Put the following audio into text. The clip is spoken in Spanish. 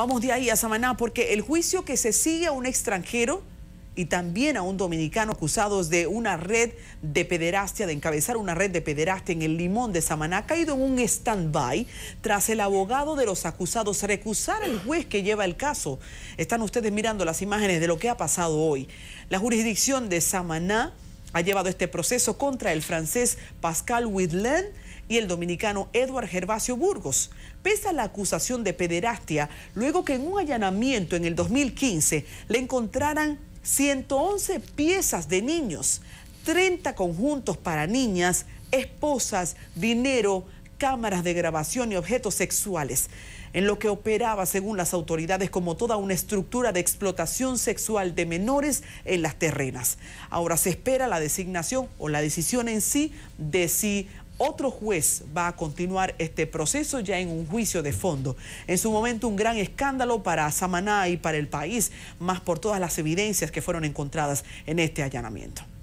Vamos de ahí a Samaná porque el juicio que se sigue a un extranjero y también a un dominicano acusados de una red de pederastia, de encabezar una red de pederastia en el Limón de Samaná, ha caído en un stand-by tras el abogado de los acusados recusar al juez que lleva el caso. Están ustedes mirando las imágenes de lo que ha pasado hoy. La jurisdicción de Samaná ha llevado este proceso contra el francés Pascal Huitlen y el dominicano Edward Gervasio Burgos, pese a la acusación de pederastia, luego que en un allanamiento en el 2015 le encontraran 111 piezas de niños, 30 conjuntos para niñas, esposas, dinero, cámaras de grabación y objetos sexuales, en lo que operaba, según las autoridades, como toda una estructura de explotación sexual de menores en las terrenas. Ahora se espera la designación o la decisión en sí de si otro juez va a continuar este proceso ya en un juicio de fondo. En su momento un gran escándalo para Samaná y para el país, más por todas las evidencias que fueron encontradas en este allanamiento.